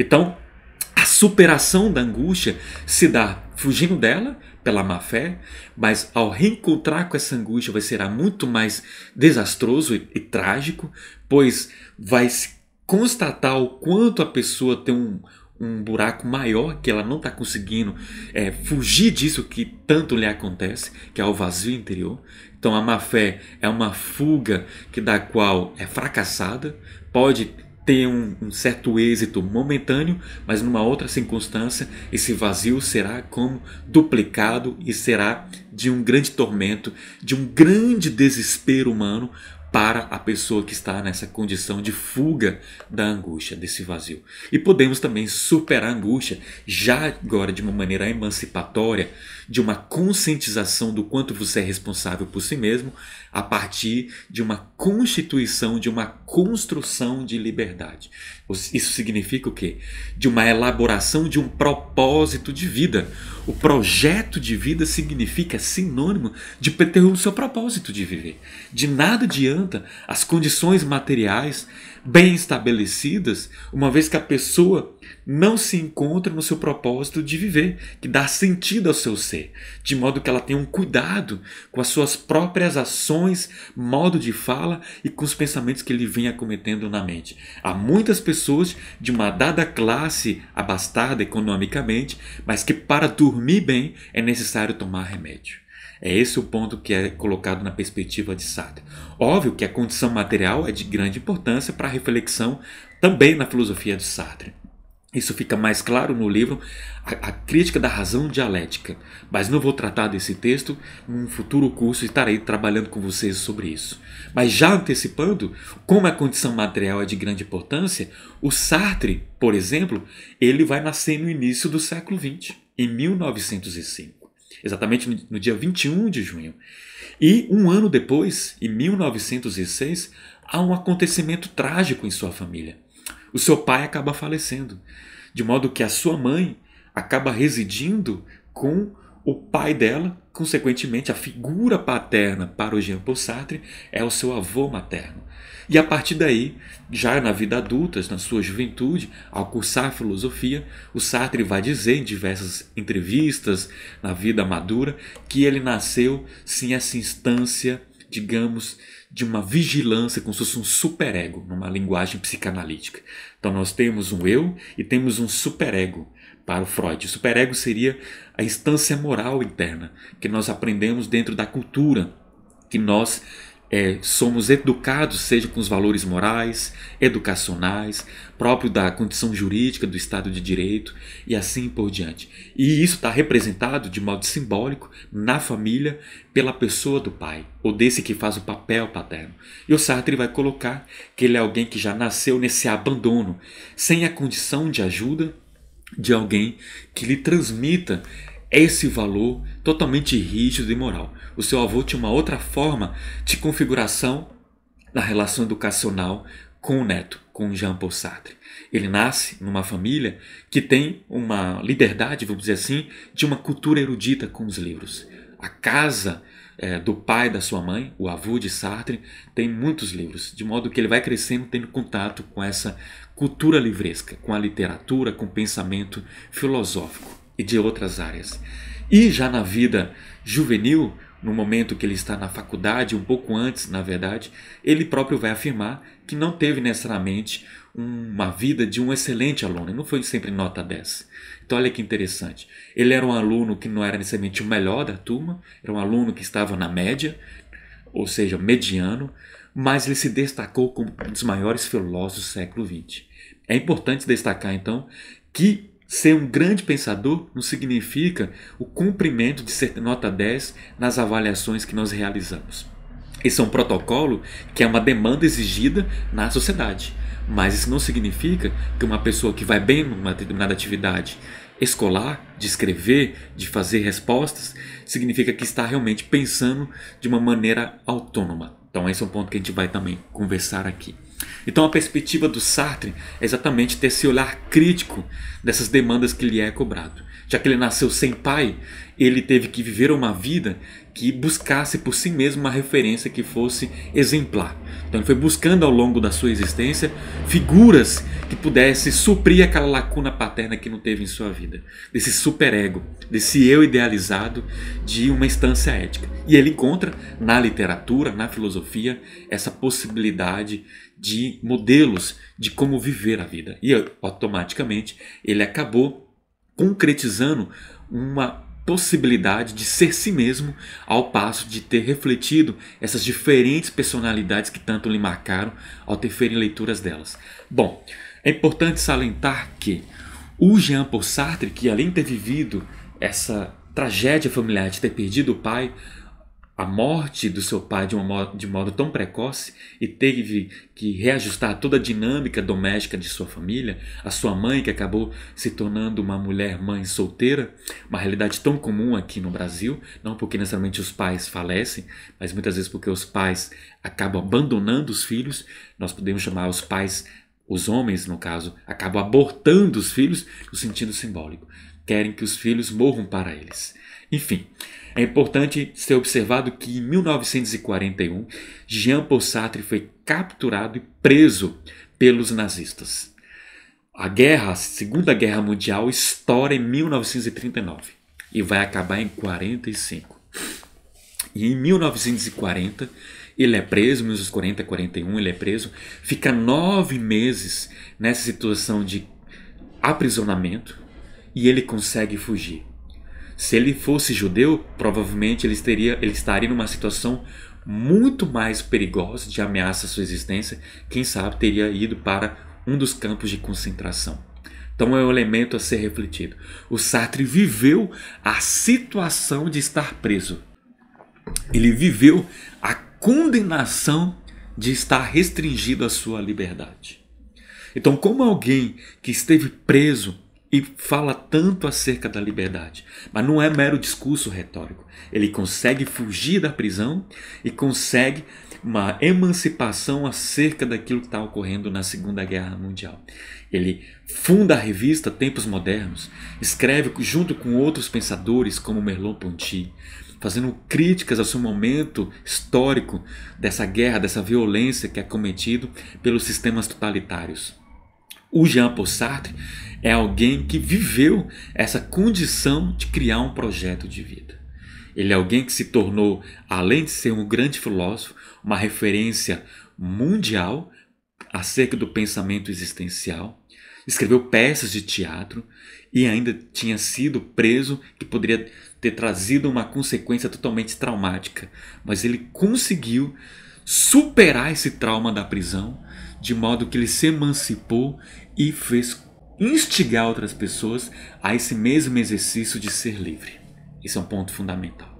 Então, a superação da angústia se dá fugindo dela pela má fé, mas ao reencontrar com essa angústia vai ser muito mais desastroso e, e trágico, pois vai se constatar o quanto a pessoa tem um, um buraco maior que ela não está conseguindo é, fugir disso que tanto lhe acontece, que é o vazio interior. Então a má fé é uma fuga que da qual é fracassada, pode ter um, um, certo êxito momentâneo, mas numa outra circunstância esse vazio será como duplicado e será de um grande tormento, de um grande desespero humano, para a pessoa que está nessa condição de fuga da angústia, desse vazio. E podemos também superar a angústia, já agora de uma maneira emancipatória, de uma conscientização do quanto você é responsável por si mesmo, a partir de uma constituição, de uma construção de liberdade. Isso significa o quê? De uma elaboração de um propósito de vida. O projeto de vida significa é sinônimo de ter o seu propósito de viver. De nada adianta as condições materiais bem estabelecidas, uma vez que a pessoa não se encontra no seu propósito de viver, que dá sentido ao seu ser, de modo que ela tenha um cuidado com as suas próprias ações, modo de fala e com os pensamentos que ele vem acometendo na mente. Há muitas pessoas de uma dada classe abastada economicamente, mas que para dormir bem é necessário tomar remédio. É esse o ponto que é colocado na perspectiva de Sartre. Óbvio que a condição material é de grande importância para a reflexão também na filosofia de Sartre. Isso fica mais claro no livro a, a, Crítica da Razão Dialética, mas não vou tratar desse texto num futuro curso estarei trabalhando com vocês sobre isso. Mas já antecipando, como a condição material é de grande importância, o Sartre, por exemplo, ele vai nascer no início do século XX, em 1905 exatamente no, dia 21 de junho. E um ano depois, em 1906, há um acontecimento trágico em sua família. O seu pai acaba falecendo, de modo que a sua mãe acaba residindo com o pai dela Consequentemente, a figura paterna para o Jean Paul Sartre é o seu avô materno. E a partir daí, já na vida adulta, na sua juventude, ao cursar filosofia, o Sartre vai dizer em diversas entrevistas na vida madura que ele nasceu sem essa instância, digamos, de uma vigilância, como se fosse um superego, numa linguagem psicanalítica. Então nós temos um eu e temos um superego para o Freud, o superego seria a instância moral interna que nós aprendemos dentro da cultura, que nós é, somos educados, seja com os valores morais, educacionais, próprio da condição jurídica, do Estado de Direito e assim por diante. E isso está representado de modo simbólico na família pela pessoa do pai, ou desse que faz o papel paterno. E o Sartre vai colocar que ele é alguém que já nasceu nesse abandono, sem a condição de ajuda de alguém que lhe transmita esse valor totalmente rígido e moral. O seu avô tinha uma outra forma de configuração na relação educacional com o neto, com Jean Paul Sartre. Ele nasce numa família que tem uma liberdade, vamos dizer assim, de uma cultura erudita com os livros. A casa é, do pai da sua mãe, o avô de Sartre, tem muitos livros, de modo que ele vai crescendo tendo contato com essa cultura livresca, com a literatura, com o pensamento filosófico e de outras áreas. E já na vida juvenil, no momento que ele está na faculdade, um pouco antes, na verdade, ele próprio vai afirmar que não teve necessariamente uma vida de um excelente aluno, ele não foi sempre nota 10. Então, olha que interessante. Ele era um aluno que não era necessariamente o melhor da turma, era um aluno que estava na média, ou seja, mediano, mas ele se destacou como um dos maiores filósofos do século XX. É importante destacar, então, que Ser um grande pensador não significa o cumprimento de nota 10 nas avaliações que nós realizamos. Esse é um protocolo que é uma demanda exigida na sociedade, mas isso não significa que uma pessoa que vai bem numa determinada atividade escolar, de escrever, de fazer respostas, significa que está realmente pensando de uma maneira autônoma. Então, esse é um ponto que a gente vai também conversar aqui. Então a perspectiva do Sartre é exatamente ter esse olhar crítico dessas demandas que lhe é cobrado já que ele nasceu sem pai, ele teve que viver uma vida que buscasse por si mesmo uma referência que fosse exemplar. Então ele foi buscando ao longo da sua existência figuras que pudessem suprir aquela lacuna paterna que não teve em sua vida, desse superego, desse eu idealizado de uma instância ética. E ele encontra na literatura, na filosofia, essa possibilidade de modelos de como viver a vida. E automaticamente ele acabou concretizando uma possibilidade de ser si mesmo, ao passo de ter refletido essas diferentes personalidades que tanto lhe marcaram ao ter feito leituras delas. Bom, é importante salientar que o Jean Paul Sartre, que além de ter vivido essa tragédia familiar de ter perdido o pai, a morte do seu pai de, uma, de modo tão precoce e teve que reajustar toda a dinâmica doméstica de sua família, a sua mãe que acabou se tornando uma mulher mãe solteira, uma realidade tão comum aqui no Brasil, não porque necessariamente os pais falecem, mas muitas vezes porque os pais acabam abandonando os filhos, nós podemos chamar os pais, os homens no caso, acabam abortando os filhos no sentido simbólico querem que os filhos morram para eles. Enfim, é importante ser observado que em 1941, Jean Paul Sartre foi capturado e preso pelos nazistas. A guerra, a Segunda Guerra Mundial, estoura em 1939 e vai acabar em 45. E em 1940, ele é preso, 1940, 41, ele é preso, fica nove meses nessa situação de aprisionamento, e ele consegue fugir. Se ele fosse judeu, provavelmente ele, teria, ele estaria numa situação muito mais perigosa de ameaça à sua existência. Quem sabe teria ido para um dos campos de concentração. Então é um elemento a ser refletido. O Sartre viveu a situação de estar preso. Ele viveu a condenação de estar restringido à sua liberdade. Então, como alguém que esteve preso e fala tanto acerca da liberdade, mas não é mero discurso retórico. Ele consegue fugir da prisão e consegue uma emancipação acerca daquilo que está ocorrendo na Segunda Guerra Mundial. Ele funda a revista Tempos Modernos, escreve junto com outros pensadores como Merleau-Ponty, fazendo críticas ao seu momento histórico dessa guerra, dessa violência que é cometido pelos sistemas totalitários. O Jean Paul Sartre é alguém que viveu essa condição de criar um projeto de vida. Ele é alguém que se tornou, além de ser um grande filósofo, uma referência mundial acerca do pensamento existencial, escreveu peças de teatro e ainda tinha sido preso, que poderia ter trazido uma consequência totalmente traumática, mas ele conseguiu superar esse trauma da prisão de modo que ele se emancipou e fez instigar outras pessoas a esse mesmo exercício de ser livre. Esse é um ponto fundamental.